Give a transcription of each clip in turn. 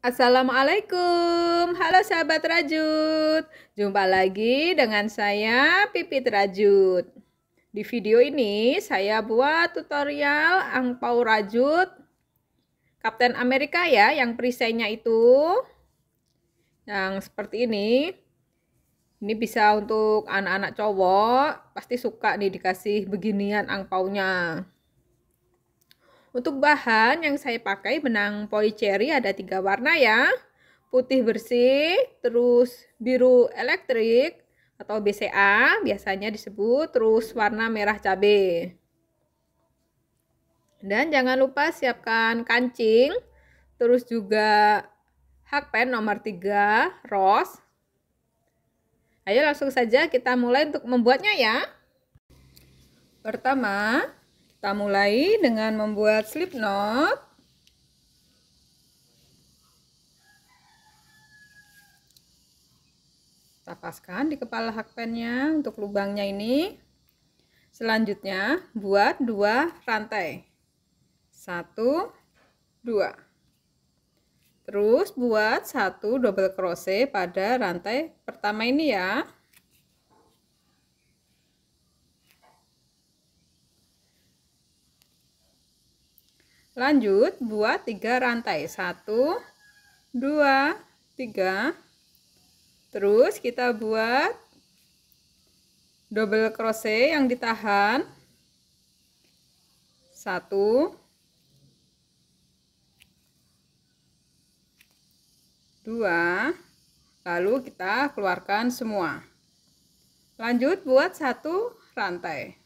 Assalamualaikum, halo sahabat Rajut. Jumpa lagi dengan saya Pipit Rajut. Di video ini saya buat tutorial angpau rajut Kapten Amerika ya, yang perisainya itu yang seperti ini. Ini bisa untuk anak-anak cowok, pasti suka nih dikasih beginian angpaunya. Untuk bahan yang saya pakai benang cherry ada tiga warna ya. Putih bersih, terus biru elektrik atau BCA biasanya disebut, terus warna merah cabai. Dan jangan lupa siapkan kancing, terus juga hakpen nomor 3, ros. Ayo langsung saja kita mulai untuk membuatnya ya. Pertama, kita mulai dengan membuat slip knot. Tapaskan di kepala hakpennya untuk lubangnya ini. Selanjutnya buat dua rantai. Satu, dua. Terus buat satu double crochet pada rantai pertama ini ya. Lanjut, buat tiga rantai. satu dua tiga Terus kita buat double crochet yang ditahan. satu dua lalu kita keluarkan semua. Lanjut buat satu rantai.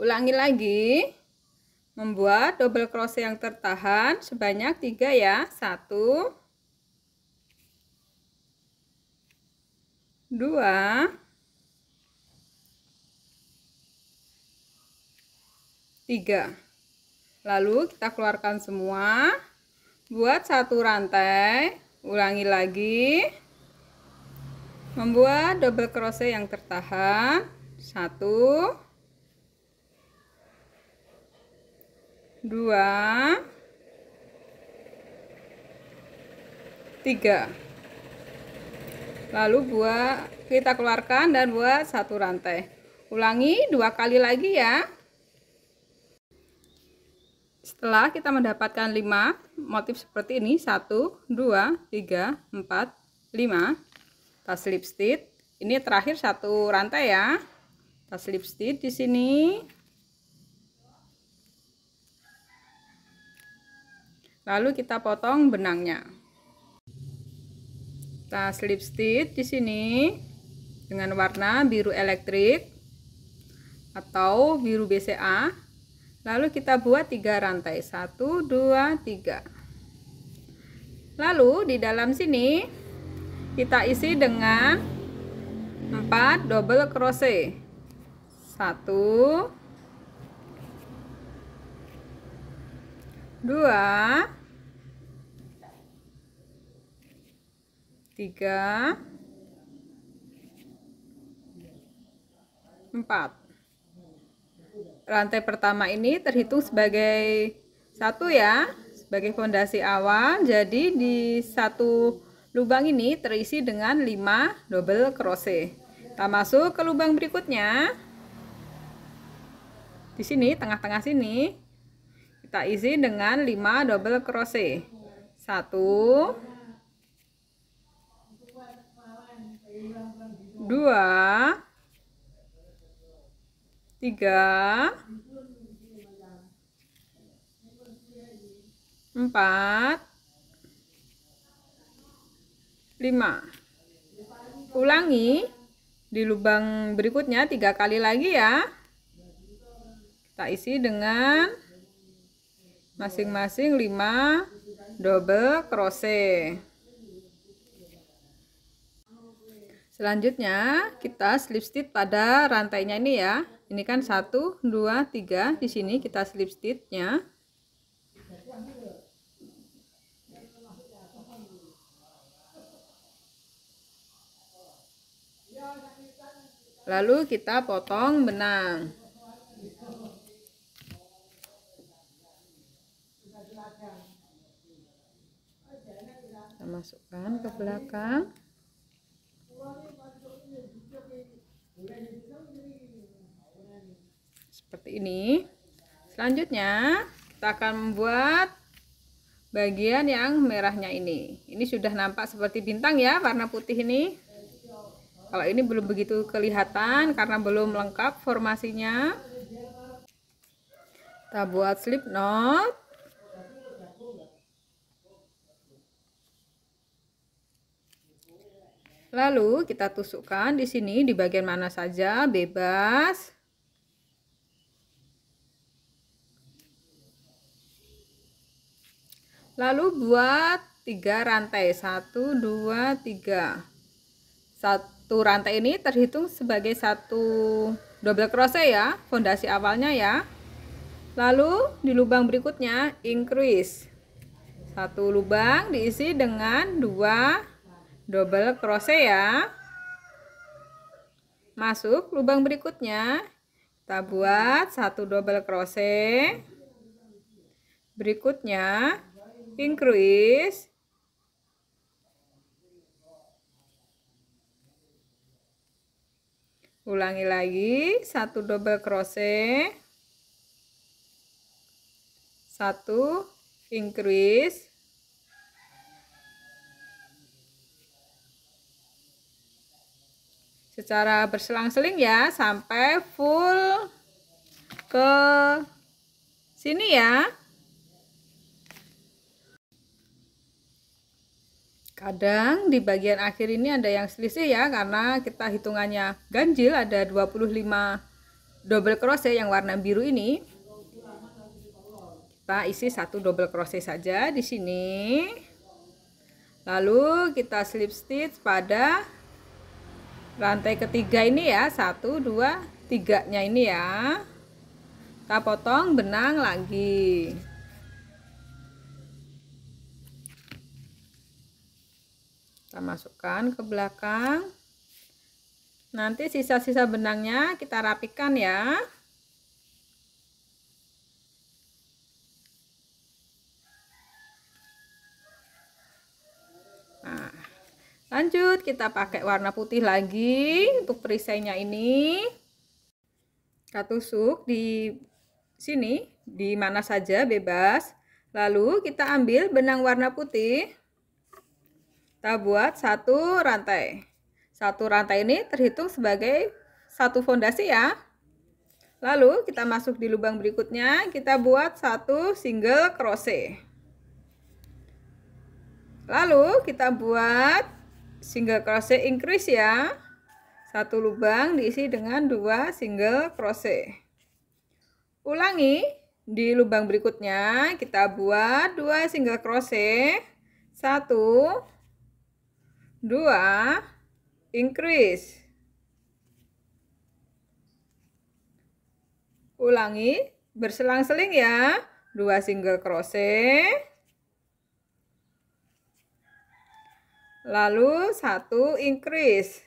Ulangi lagi membuat double crochet yang tertahan sebanyak tiga ya satu dua tiga lalu kita keluarkan semua buat satu rantai ulangi lagi membuat double crochet yang tertahan satu dua tiga lalu buat kita keluarkan dan buat satu rantai ulangi dua kali lagi ya setelah kita mendapatkan lima motif seperti ini satu dua tiga empat lima tas slip stitch ini terakhir satu rantai ya tas slip stitch di sini Lalu kita potong benangnya. Kita slip stitch di sini dengan warna biru elektrik atau biru BCA. Lalu kita buat tiga rantai. satu dua tiga Lalu di dalam sini kita isi dengan empat double crochet. satu dua tiga empat rantai pertama ini terhitung sebagai satu ya sebagai fondasi awal jadi di satu lubang ini terisi dengan lima double crochet kita masuk ke lubang berikutnya di sini tengah-tengah sini kita isi dengan 5 double crochet 1 2 3 4 5 Ulangi di lubang berikutnya tiga kali lagi ya. Kita isi dengan masing-masing 5 double crochet selanjutnya kita slip stitch pada rantainya ini ya ini kan 1 2 3 di sini kita slip stitchnya lalu kita potong benang masukkan ke belakang seperti ini selanjutnya kita akan membuat bagian yang merahnya ini ini sudah nampak seperti bintang ya warna putih ini kalau ini belum begitu kelihatan karena belum lengkap formasinya kita buat slip knot Lalu kita tusukkan di sini di bagian mana saja bebas. Lalu buat tiga rantai. satu dua tiga Satu rantai ini terhitung sebagai satu double crochet ya, fondasi awalnya ya. Lalu di lubang berikutnya increase. Satu lubang diisi dengan dua double crochet ya masuk lubang berikutnya kita buat satu double crochet berikutnya increase ulangi lagi satu double crochet satu increase secara berselang-seling ya sampai full ke sini ya. Kadang di bagian akhir ini ada yang selisih ya karena kita hitungannya ganjil ada 25 double crochet yang warna biru ini. Kita isi satu double crochet saja di sini. Lalu kita slip stitch pada lantai ketiga ini ya satu dua tiganya ini ya kita potong benang lagi kita masukkan ke belakang nanti sisa-sisa benangnya kita rapikan ya lanjut kita pakai warna putih lagi untuk perisainya ini kita tusuk di sini di mana saja bebas lalu kita ambil benang warna putih kita buat satu rantai satu rantai ini terhitung sebagai satu fondasi ya lalu kita masuk di lubang berikutnya kita buat satu single crochet lalu kita buat single crochet increase ya satu lubang diisi dengan dua single crochet ulangi di lubang berikutnya kita buat dua single crochet satu dua increase ulangi berselang-seling ya dua single crochet Lalu satu increase.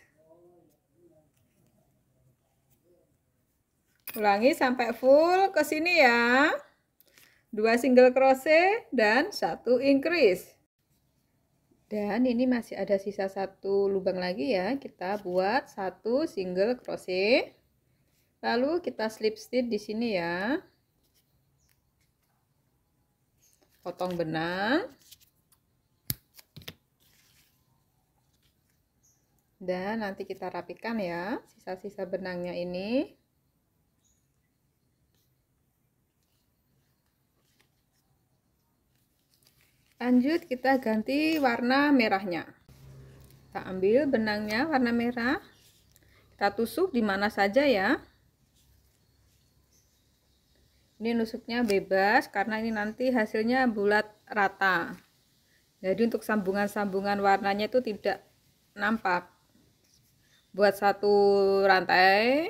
Ulangi sampai full ke sini ya. Dua single crochet dan satu increase. Dan ini masih ada sisa satu lubang lagi ya. Kita buat satu single crochet. Lalu kita slip stitch di sini ya. Potong benang. dan nanti kita rapikan ya sisa-sisa benangnya ini lanjut kita ganti warna merahnya kita ambil benangnya warna merah kita tusuk di mana saja ya ini nusuknya bebas karena ini nanti hasilnya bulat rata jadi untuk sambungan-sambungan warnanya itu tidak nampak buat satu rantai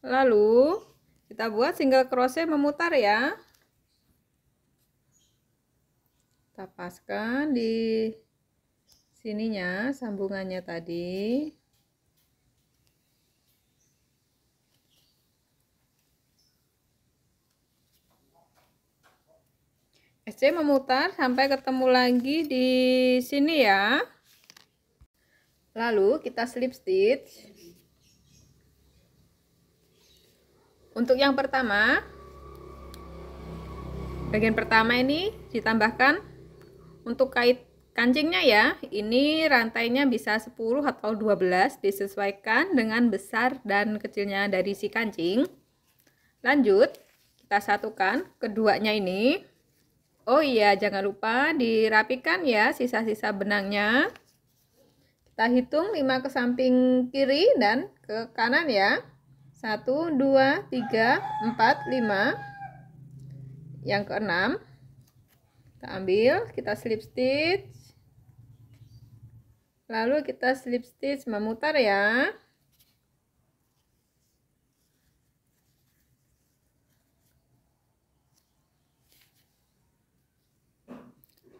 lalu kita buat single crochet memutar ya kita paskan di sininya sambungannya tadi SC memutar sampai ketemu lagi di sini ya lalu kita slip stitch untuk yang pertama bagian pertama ini ditambahkan untuk kait kancingnya ya ini rantainya bisa 10 atau 12 disesuaikan dengan besar dan kecilnya dari si kancing lanjut kita satukan keduanya ini Oh iya, jangan lupa dirapikan ya sisa-sisa benangnya. Kita hitung 5 ke samping kiri dan ke kanan ya. 1, 2, 3, 4, 5. Yang keenam. Kita ambil, kita slip stitch. Lalu kita slip stitch memutar ya.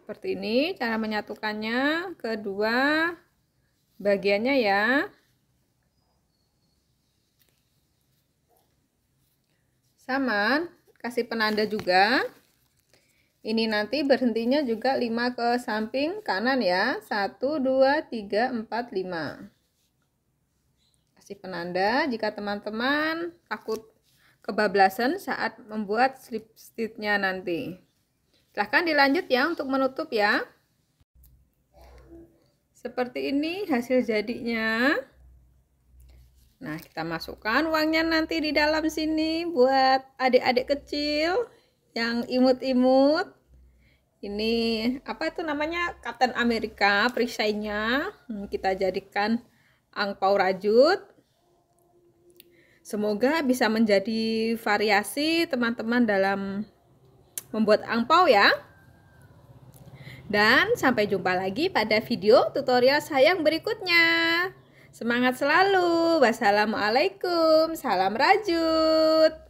seperti ini cara menyatukannya kedua bagiannya ya. Sama, kasih penanda juga. Ini nanti berhentinya juga 5 ke samping kanan ya. 1, 2, 3, 4, 5. Kasih penanda jika teman-teman takut kebablasan saat membuat slip stitchnya nanti. Silahkan dilanjut ya untuk menutup ya seperti ini hasil jadinya nah kita masukkan uangnya nanti di dalam sini buat adik-adik kecil yang imut-imut ini apa itu namanya Captain America perisainya hmm, kita jadikan angpau rajut semoga bisa menjadi variasi teman-teman dalam membuat angpau ya dan sampai jumpa lagi pada video tutorial saya yang berikutnya. Semangat selalu. Wassalamualaikum. Salam rajut.